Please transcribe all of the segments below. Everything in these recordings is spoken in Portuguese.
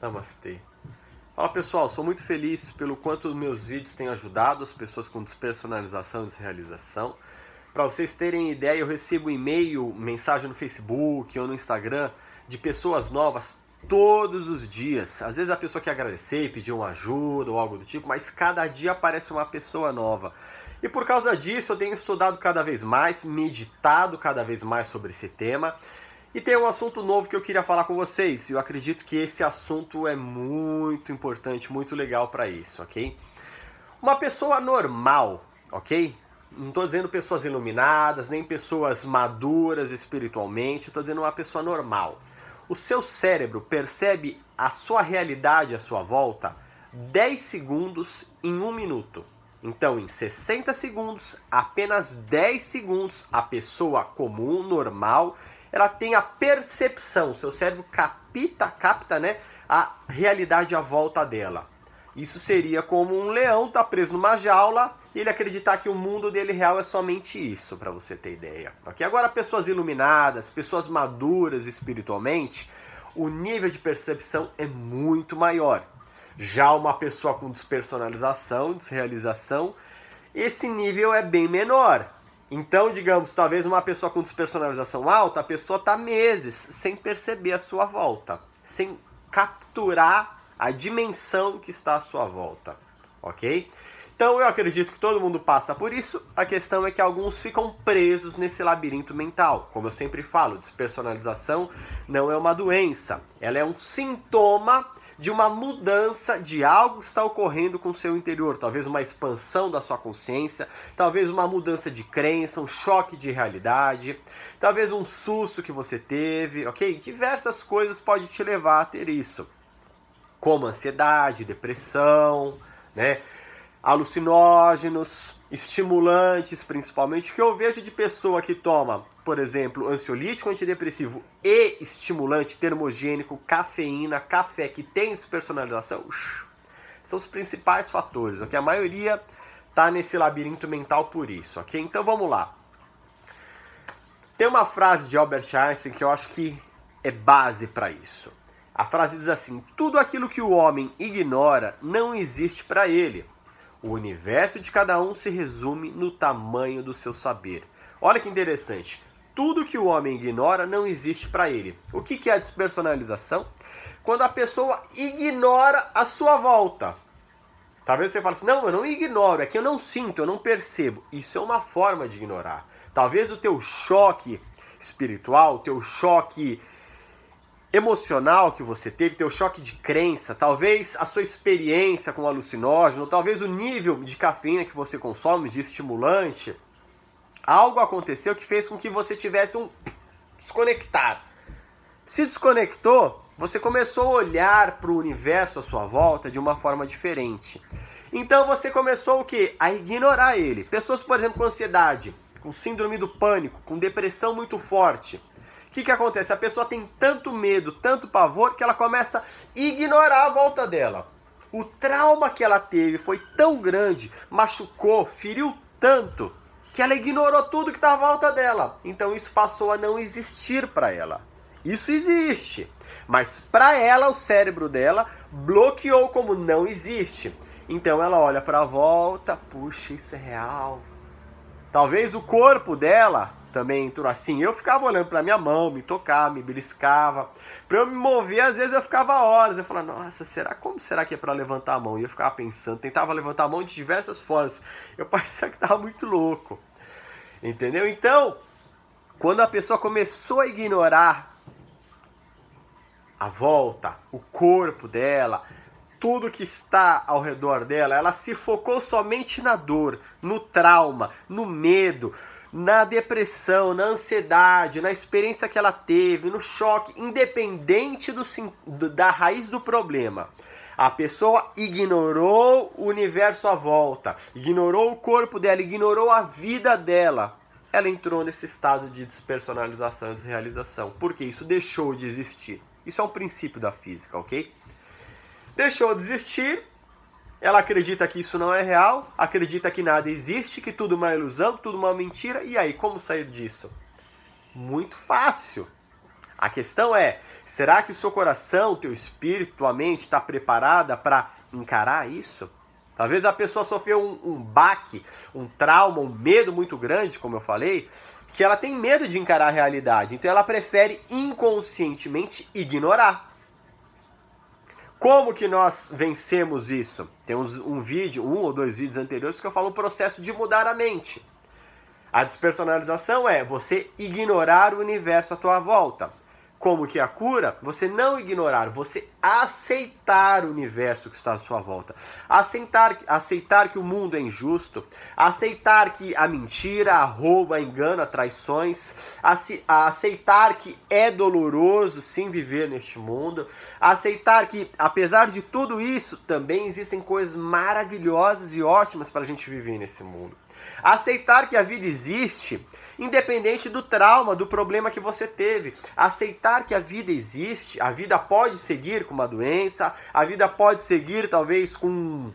Namastê. Fala pessoal, sou muito feliz pelo quanto meus vídeos têm ajudado as pessoas com despersonalização e desrealização. Para vocês terem ideia, eu recebo e-mail, mensagem no Facebook ou no Instagram de pessoas novas todos os dias. Às vezes a pessoa quer agradecer e pedir uma ajuda ou algo do tipo, mas cada dia aparece uma pessoa nova. E por causa disso eu tenho estudado cada vez mais, meditado cada vez mais sobre esse tema e tem um assunto novo que eu queria falar com vocês. Eu acredito que esse assunto é muito importante, muito legal para isso, ok? Uma pessoa normal, ok? Não estou dizendo pessoas iluminadas, nem pessoas maduras espiritualmente, estou dizendo uma pessoa normal. O seu cérebro percebe a sua realidade à sua volta 10 segundos em um minuto. Então, em 60 segundos, apenas 10 segundos, a pessoa comum, normal, ela tem a percepção, seu cérebro capta, capta, né, a realidade à volta dela. Isso seria como um leão tá preso numa jaula e ele acreditar que o mundo dele real é somente isso, para você ter ideia. OK? Agora pessoas iluminadas, pessoas maduras espiritualmente, o nível de percepção é muito maior. Já uma pessoa com despersonalização, desrealização, esse nível é bem menor. Então, digamos, talvez uma pessoa com despersonalização alta, a pessoa está meses sem perceber a sua volta, sem capturar a dimensão que está à sua volta, ok? Então eu acredito que todo mundo passa por isso. A questão é que alguns ficam presos nesse labirinto mental. Como eu sempre falo, despersonalização não é uma doença, ela é um sintoma de uma mudança de algo que está ocorrendo com o seu interior, talvez uma expansão da sua consciência, talvez uma mudança de crença, um choque de realidade, talvez um susto que você teve, ok? Diversas coisas pode te levar a ter isso, como ansiedade, depressão, né? Alucinógenos, estimulantes, principalmente, que eu vejo de pessoa que toma por exemplo, ansiolítico, antidepressivo e estimulante termogênico, cafeína, café que tem despersonalização, são os principais fatores, ok? A maioria tá nesse labirinto mental por isso, ok? Então vamos lá. Tem uma frase de Albert Einstein que eu acho que é base para isso. A frase diz assim: tudo aquilo que o homem ignora não existe para ele. O universo de cada um se resume no tamanho do seu saber. Olha que interessante tudo que o homem ignora não existe para ele. O que, que é a despersonalização? Quando a pessoa ignora a sua volta. Talvez você fale assim, não, eu não ignoro, é que eu não sinto, eu não percebo. Isso é uma forma de ignorar. Talvez o teu choque espiritual, o teu choque emocional que você teve, teu choque de crença, talvez a sua experiência com o alucinógeno, talvez o nível de cafeína que você consome, de estimulante, Algo aconteceu que fez com que você tivesse um desconectar. Se desconectou, você começou a olhar para o universo à sua volta de uma forma diferente. Então você começou o que? A ignorar ele. Pessoas, por exemplo, com ansiedade, com síndrome do pânico, com depressão muito forte. O que, que acontece? A pessoa tem tanto medo, tanto pavor, que ela começa a ignorar a volta dela. O trauma que ela teve foi tão grande, machucou, feriu tanto, que ela ignorou tudo que está à volta dela. Então isso passou a não existir para ela. Isso existe, mas para ela o cérebro dela bloqueou como não existe. Então ela olha para a volta, puxa, isso é real. Talvez o corpo dela também, tudo assim. Eu ficava olhando para minha mão, me tocava, me beliscava. Para eu me mover, às vezes eu ficava horas. Eu falava, nossa, será como será que é para levantar a mão? E eu ficava pensando, tentava levantar a mão de diversas formas. Eu parecia que estava muito louco. Entendeu? Então, quando a pessoa começou a ignorar a volta, o corpo dela, tudo que está ao redor dela, ela se focou somente na dor, no trauma, no medo, na depressão, na ansiedade, na experiência que ela teve, no choque, independente do, da raiz do problema. A pessoa ignorou o universo à volta, ignorou o corpo dela, ignorou a vida dela. Ela entrou nesse estado de despersonalização, desrealização, porque isso deixou de existir. Isso é um princípio da física, ok? Deixou de existir, ela acredita que isso não é real, acredita que nada existe, que tudo é uma ilusão, tudo é uma mentira. E aí, como sair disso? Muito fácil. A questão é: será que o seu coração, o teu espírito, a mente está preparada para encarar isso? Talvez a pessoa sofreu um, um baque, um trauma, um medo muito grande, como eu falei, que ela tem medo de encarar a realidade, então ela prefere inconscientemente ignorar. Como que nós vencemos isso? Tem uns, um vídeo, um ou dois vídeos anteriores que eu falo o processo de mudar a mente. A despersonalização é você ignorar o universo à tua volta como que é a cura, você não ignorar, você aceitar o universo que está à sua volta. Aceitar, aceitar que o mundo é injusto, aceitar que a mentira, a roubo, a engano, a traições, aceitar que é doloroso sim viver neste mundo, aceitar que apesar de tudo isso, também existem coisas maravilhosas e ótimas para a gente viver nesse mundo. Aceitar que a vida existe independente do trauma, do problema que você teve. Aceitar que a vida existe, a vida pode seguir com uma doença, a vida pode seguir talvez com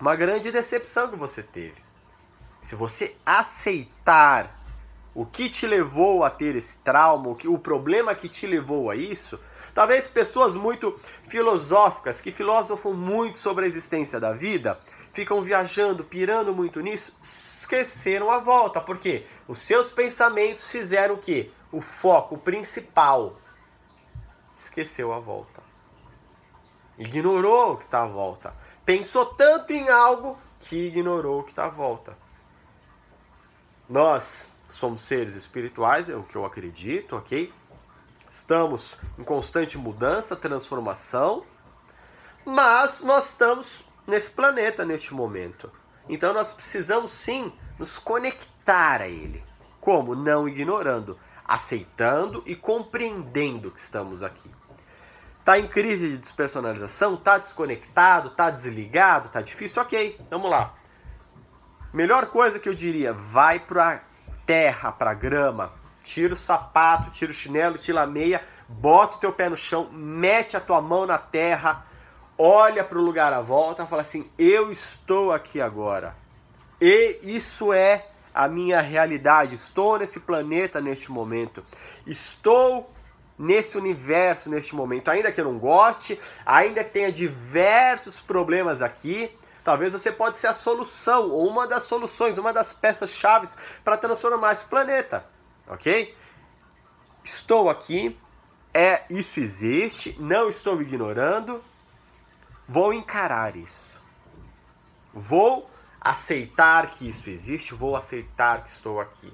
uma grande decepção que você teve. Se você aceitar o que te levou a ter esse trauma, o, que, o problema que te levou a isso, talvez pessoas muito filosóficas, que filosofam muito sobre a existência da vida, ficam viajando, pirando muito nisso, esqueceram a volta, porque os seus pensamentos fizeram o quê? O foco principal. Esqueceu a volta. Ignorou o que está à volta. Pensou tanto em algo que ignorou o que está à volta. Nós somos seres espirituais, é o que eu acredito, ok? Estamos em constante mudança, transformação, mas nós estamos nesse planeta neste momento. Então nós precisamos sim nos conectar a Ele. Como? Não ignorando, aceitando e compreendendo que estamos aqui. Tá em crise de despersonalização? Tá desconectado? Tá desligado? Tá difícil? Ok, vamos lá. Melhor coisa que eu diria: vai pra terra, pra grama, tira o sapato, tira o chinelo, tira a meia, bota o teu pé no chão, mete a tua mão na terra olha para o lugar à volta e fala assim: Eu estou aqui agora. E isso é a minha realidade. Estou nesse planeta neste momento. Estou nesse universo neste momento. Ainda que eu não goste, ainda que tenha diversos problemas aqui, Talvez você pode ser a solução, ou uma das soluções, uma das peças chaves para transformar esse planeta, ok? Estou aqui, é isso existe, não estou ignorando, Vou encarar isso. Vou aceitar que isso existe, vou aceitar que estou aqui.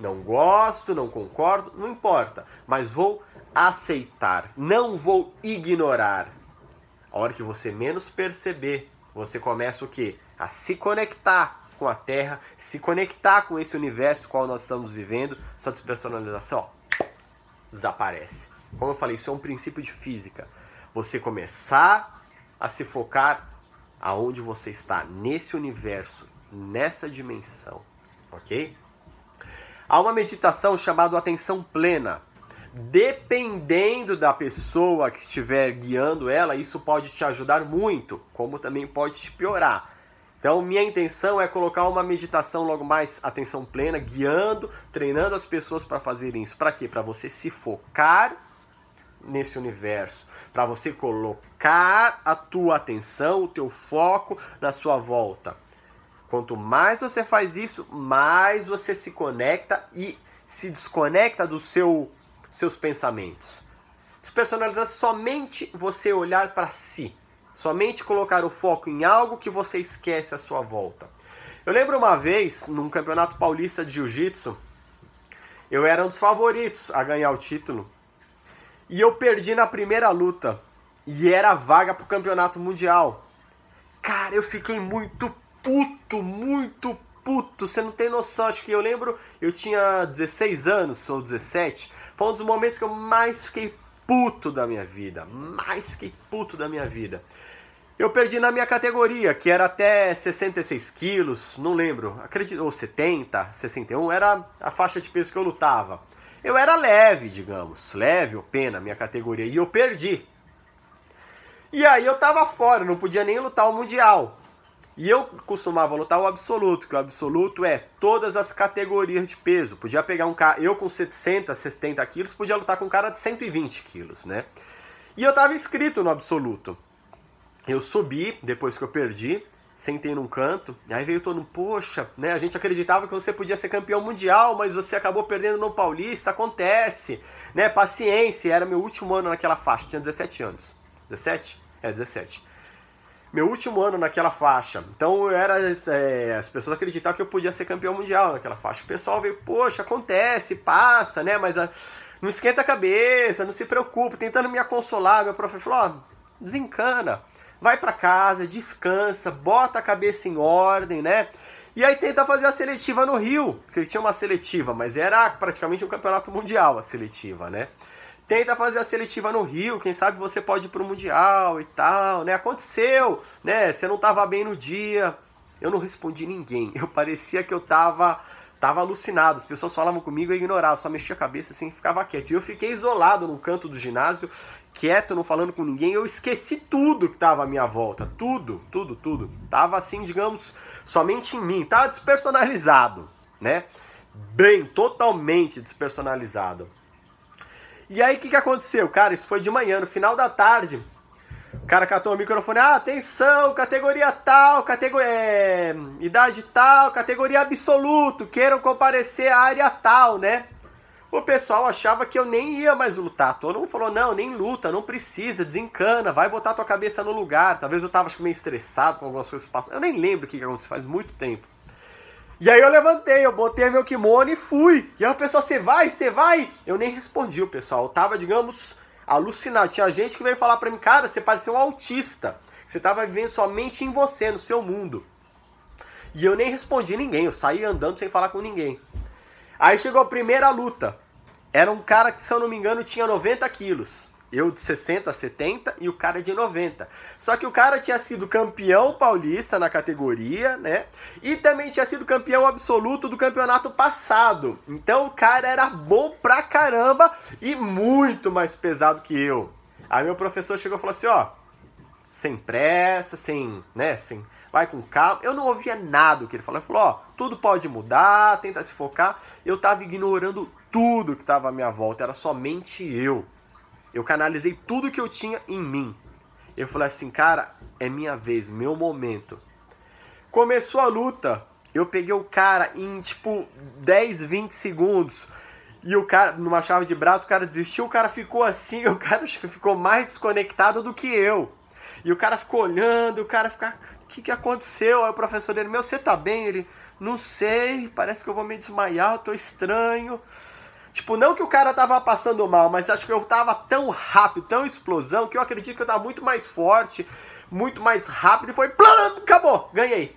Não gosto, não concordo, não importa, mas vou aceitar, não vou ignorar. A hora que você menos perceber, você começa o quê? A se conectar com a Terra, se conectar com esse universo qual nós estamos vivendo. Sua despersonalização ó, desaparece. Como eu falei, isso é um princípio de física. Você começar a se focar aonde você está, nesse universo, nessa dimensão, ok? Há uma meditação chamada atenção plena. Dependendo da pessoa que estiver guiando ela, isso pode te ajudar muito, como também pode te piorar. Então, minha intenção é colocar uma meditação logo mais atenção plena, guiando, treinando as pessoas para fazerem isso. Para quê? Para você se focar nesse universo, para você colocar a tua atenção, o teu foco na sua volta. Quanto mais você faz isso, mais você se conecta e se desconecta dos seu, seus pensamentos. Despersonalizar somente você olhar para si, somente colocar o foco em algo que você esquece à sua volta. Eu lembro uma vez, num campeonato paulista de jiu-jitsu, eu era um dos favoritos a ganhar o título e eu perdi na primeira luta. E era vaga pro campeonato mundial. Cara, eu fiquei muito puto, muito puto. Você não tem noção. Acho que eu lembro, eu tinha 16 anos ou 17. Foi um dos momentos que eu mais fiquei puto da minha vida. Mais que puto da minha vida. Eu perdi na minha categoria, que era até 66 quilos, não lembro, acredito, ou 70, 61, era a faixa de peso que eu lutava. Eu era leve, digamos, leve ou pena, minha categoria, e eu perdi. E aí eu tava fora, não podia nem lutar o Mundial. E eu costumava lutar o absoluto, que o absoluto é todas as categorias de peso. Podia pegar um cara, eu com 70, 70 quilos, podia lutar com um cara de 120 quilos, né? E eu tava inscrito no absoluto. Eu subi, depois que eu perdi, sentei num canto, aí veio todo mundo, poxa, né? A gente acreditava que você podia ser campeão mundial, mas você acabou perdendo no Paulista, acontece, né? Paciência, era meu último ano naquela faixa, tinha 17 anos. 17? É, 17. Meu último ano naquela faixa. Então eu era. É, as pessoas acreditavam que eu podia ser campeão mundial naquela faixa. O pessoal veio, poxa, acontece, passa, né? Mas a, ah, não esquenta a cabeça, não se preocupe, tentando me consolar. Meu professor falou, ó, desencana vai para casa, descansa, bota a cabeça em ordem, né? E aí tenta fazer a seletiva no Rio, porque ele tinha uma seletiva, mas era praticamente um campeonato mundial a seletiva, né? Tenta fazer a seletiva no Rio, quem sabe você pode ir pro Mundial e tal, né? Aconteceu, né? Você não tava bem no dia. Eu não respondi ninguém. Eu parecia que eu tava tava alucinado. As pessoas falavam comigo e ignorava, só mexia a cabeça assim, ficava quieto. E eu fiquei isolado num canto do ginásio quieto, não falando com ninguém, eu esqueci tudo que estava à minha volta. Tudo, tudo, tudo. Tava assim, digamos, somente em mim. Tava despersonalizado, né? Bem, totalmente despersonalizado. E aí, o que, que aconteceu? Cara, isso foi de manhã, no final da tarde. O cara catou o microfone, ah, atenção, categoria tal, categoria, é, idade tal, categoria absoluto, queiram comparecer à área tal, né? o pessoal achava que eu nem ia mais lutar. Todo mundo falou, não, nem luta, não precisa, desencana, vai botar tua cabeça no lugar. Talvez eu tava acho, meio estressado com algumas coisas passadas. Eu nem lembro o que, que aconteceu, faz muito tempo. E aí eu levantei, eu botei meu kimono e fui. E aí o pessoal, você vai, você vai? Eu nem respondi o pessoal, eu tava, digamos, alucinado. Tinha gente que veio falar pra mim, cara, você pareceu um autista. Você tava vivendo somente em você, no seu mundo. E eu nem respondi ninguém, eu saí andando sem falar com ninguém. Aí chegou a primeira luta. Era um cara que, se eu não me engano, tinha 90 quilos. Eu de 60, 70 e o cara de 90. Só que o cara tinha sido campeão paulista na categoria, né? E também tinha sido campeão absoluto do campeonato passado. Então o cara era bom pra caramba e muito mais pesado que eu. Aí meu professor chegou e falou assim: ó, sem pressa, sem, né, sem, vai com calma. Eu não ouvia nada do que ele falou. Ele falou, ó, tudo pode mudar, tenta se focar. Eu tava ignorando tudo que tava à minha volta, era somente eu. Eu canalizei tudo que eu tinha em mim. Eu falei assim, cara, é minha vez, meu momento. Começou a luta, eu peguei o cara em tipo 10, 20 segundos. E o cara, numa chave de braço, o cara desistiu, o cara ficou assim, o cara ficou mais desconectado do que eu. E o cara ficou olhando, o cara fica que, que aconteceu? Aí o professor dele, meu, você tá bem? Ele, não sei, parece que eu vou me desmaiar, eu tô estranho. Tipo, não que o cara tava passando mal, mas acho que eu tava tão rápido, tão explosão, que eu acredito que eu tava muito mais forte, muito mais rápido, e foi, plam, acabou, ganhei.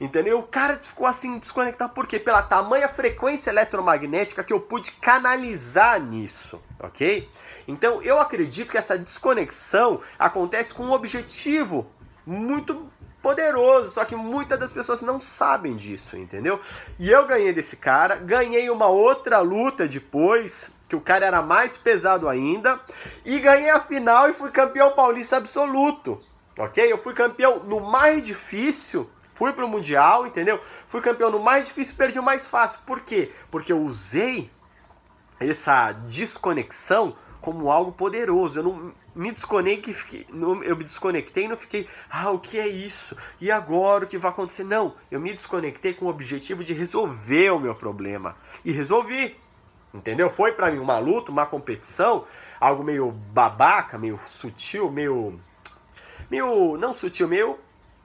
Entendeu? O cara ficou assim desconectado, por quê? Pela tamanha frequência eletromagnética que eu pude canalizar nisso, ok? Então eu acredito que essa desconexão acontece com um objetivo muito poderoso, só que muitas das pessoas não sabem disso, entendeu? E eu ganhei desse cara, ganhei uma outra luta depois, que o cara era mais pesado ainda, e ganhei a final e fui campeão paulista absoluto, ok? Eu fui campeão no mais difícil, fui pro Mundial, entendeu? Fui campeão no mais difícil, perdi o mais fácil. Por quê? Porque eu usei essa desconexão como algo poderoso. Eu não, me desconectei, fiquei, eu me desconectei e não fiquei, ah, o que é isso? E agora o que vai acontecer? Não, eu me desconectei com o objetivo de resolver o meu problema. E resolvi. Entendeu? Foi para mim uma luta, uma competição, algo meio babaca, meio sutil, meio meio não sutil, meio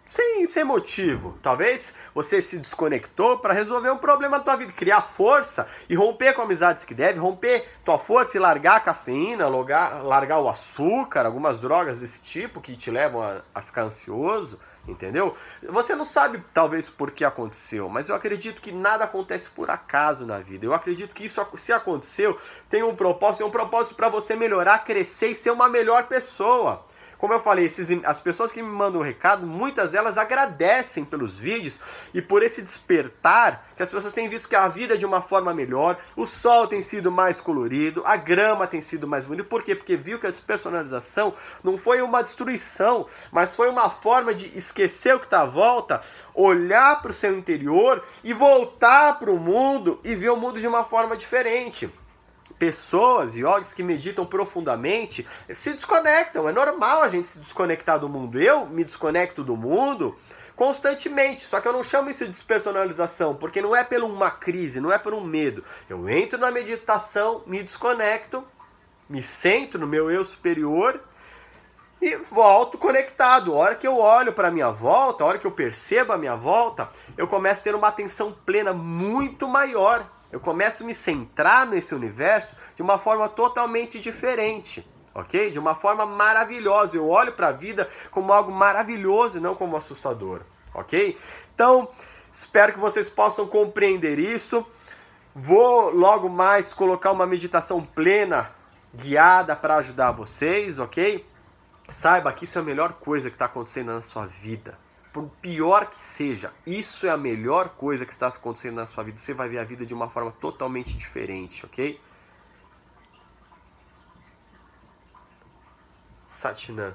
sem, sem motivo. Talvez você se desconectou para resolver um problema da tua vida, criar força e romper com amizades que deve, romper tua força e largar a cafeína, largar, largar o açúcar, algumas drogas desse tipo que te levam a, a ficar ansioso, entendeu? Você não sabe talvez por que aconteceu, mas eu acredito que nada acontece por acaso na vida. Eu acredito que isso se aconteceu tem um propósito, é um propósito para você melhorar, crescer e ser uma melhor pessoa. Como eu falei, esses, as pessoas que me mandam o recado, muitas delas agradecem pelos vídeos e por esse despertar que as pessoas têm visto que a vida é de uma forma melhor, o sol tem sido mais colorido, a grama tem sido mais bonita. Por quê? Porque viu que a despersonalização não foi uma destruição, mas foi uma forma de esquecer o que está à volta, olhar para o seu interior e voltar para o mundo e ver o mundo de uma forma diferente pessoas, yogis que meditam profundamente, se desconectam. É normal a gente se desconectar do mundo. Eu me desconecto do mundo constantemente. Só que eu não chamo isso de despersonalização, porque não é por uma crise, não é por um medo. Eu entro na meditação, me desconecto, me sento no meu eu superior e volto conectado. A hora que eu olho para minha volta, a hora que eu percebo a minha volta, eu começo a ter uma atenção plena muito maior eu começo a me centrar nesse universo de uma forma totalmente diferente, ok? De uma forma maravilhosa. Eu olho para a vida como algo maravilhoso e não como assustador, ok? Então, espero que vocês possam compreender isso. Vou logo mais colocar uma meditação plena, guiada para ajudar vocês, ok? Saiba que isso é a melhor coisa que está acontecendo na sua vida por pior que seja, isso é a melhor coisa que está acontecendo na sua vida. Você vai ver a vida de uma forma totalmente diferente, ok? Satnam.